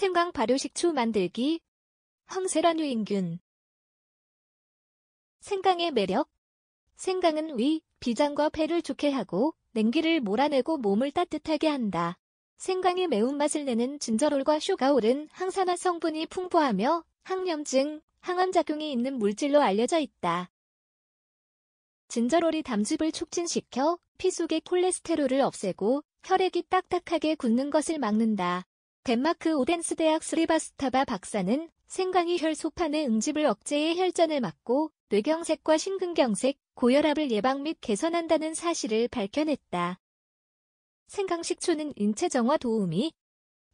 생강 발효식초 만들기 황세란 유인균 생강의 매력 생강은 위, 비장과 폐를 좋게 하고 냉기를 몰아내고 몸을 따뜻하게 한다. 생강의 매운맛을 내는 진저롤과 쇼가올은 항산화 성분이 풍부하며 항염증, 항암작용이 있는 물질로 알려져 있다. 진저롤이 담즙을 촉진시켜 피 속의 콜레스테롤을 없애고 혈액이 딱딱하게 굳는 것을 막는다. 덴마크 오덴스 대학 스리바스타바 박사는 생강이 혈소판의 응집을 억제해 혈전을 막고 뇌경색과 심근경색, 고혈압을 예방 및 개선한다는 사실을 밝혀냈다. 생강식초는 인체 정화 도움이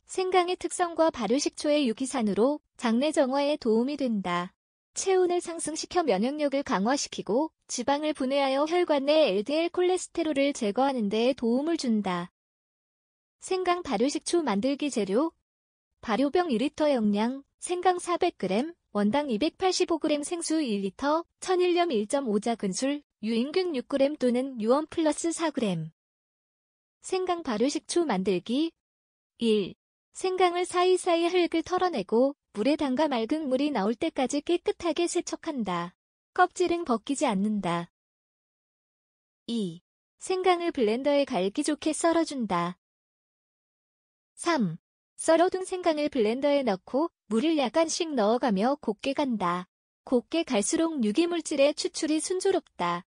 생강의 특성과 발효식초의 유기산으로 장내 정화에 도움이 된다. 체온을 상승시켜 면역력을 강화시키고 지방을 분해하여 혈관 내 LDL 콜레스테롤을 제거하는 데에 도움을 준다. 생강 발효식초 만들기 재료 발효병 1리터 용량 생강 400g 원당 285g 생수 1리터 천일염 1.5자 근술 유인균 6g 또는 유원 플러스 4g 생강 발효식초 만들기 1. 생강을 사이사이 흙을 털어내고 물에 담가 맑은 물이 나올 때까지 깨끗하게 세척한다. 껍질은 벗기지 않는다. 2. 생강을 블렌더에 갈기 좋게 썰어준다. 3. 썰어둔 생강을 블렌더에 넣고 물을 약간씩 넣어가며 곱게 간다. 곱게 갈수록 유기물질의 추출이 순조롭다.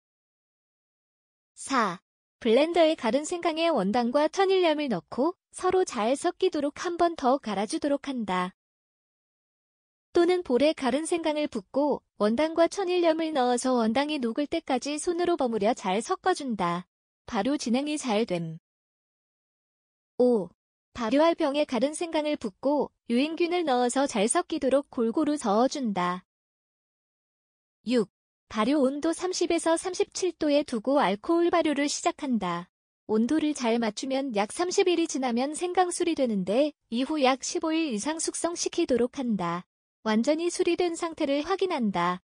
4. 블렌더에 갈은 생강의 원단과 천일염을 넣고 서로 잘 섞이도록 한 번 더 갈아주도록 한다. 또는 볼에 갈은 생강을 붓고 원단과 천일염을 넣어서 원당이 녹을 때까지 손으로 버무려 잘 섞어준다. 바로 진행이 잘 됨. 5. 발효할 병에 가른 생강을 붓고 유인균을 넣어서 잘 섞이도록 골고루 저어준다. 6. 발효 온도 30에서 37도에 두고 알코올 발효를 시작한다. 온도를 잘 맞추면 약 30일이 지나면 생강술이 되는데 이후 약 15일 이상 숙성시키도록 한다. 완전히 술이 된 상태를 확인한다.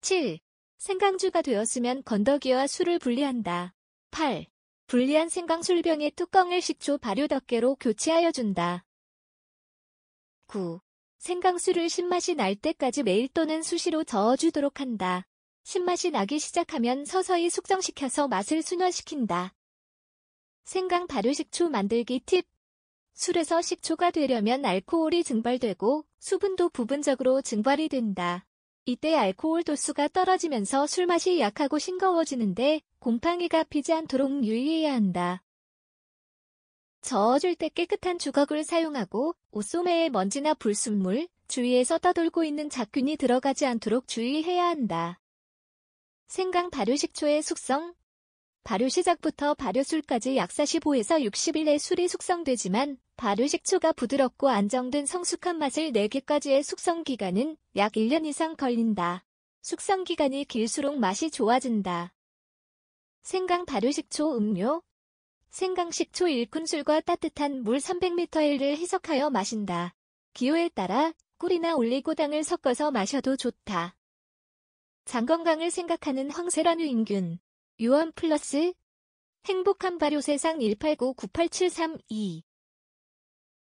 7. 생강주가 되었으면 건더기와 술을 분리한다. 8. 불리한 생강술병의 뚜껑을 식초 발효 덮개로 교체하여 준다. 9. 생강술을 신맛이 날 때까지 매일 또는 수시로 저어주도록 한다. 신맛이 나기 시작하면 서서히 숙성시켜서 맛을 순환시킨다. 생강 발효 식초 만들기 팁 술에서 식초가 되려면 알코올이 증발되고 수분도 부분적으로 증발이 된다. 이때 알코올 도수가 떨어지면서 술맛이 약하고 싱거워지는데 곰팡이가 피지 않도록 유의해야 한다. 저어줄 때 깨끗한 주걱을 사용하고 옷소매에 먼지나 불순물, 주위에서 떠돌고 있는 작균이 들어가지 않도록 주의해야 한다. 생강 발효식초의 숙성, 발효 시작부터 발효술까지 약 45에서 60일의 술이 숙성되지만 발효 식초가 부드럽고 안정된 성숙한 맛을 내기까지의 숙성 기간은 약 1년 이상 걸린다. 숙성 기간이 길수록 맛이 좋아진다. 생강 발효 식초 음료 생강 식초 1큰술과 따뜻한 물 300ml를 희석하여 마신다. 기호에 따라 꿀이나 올리고당을 섞어서 마셔도 좋다. 장 건강을 생각하는 황세란 유인균 유언 플러스 행복한 발효 세상 189-98732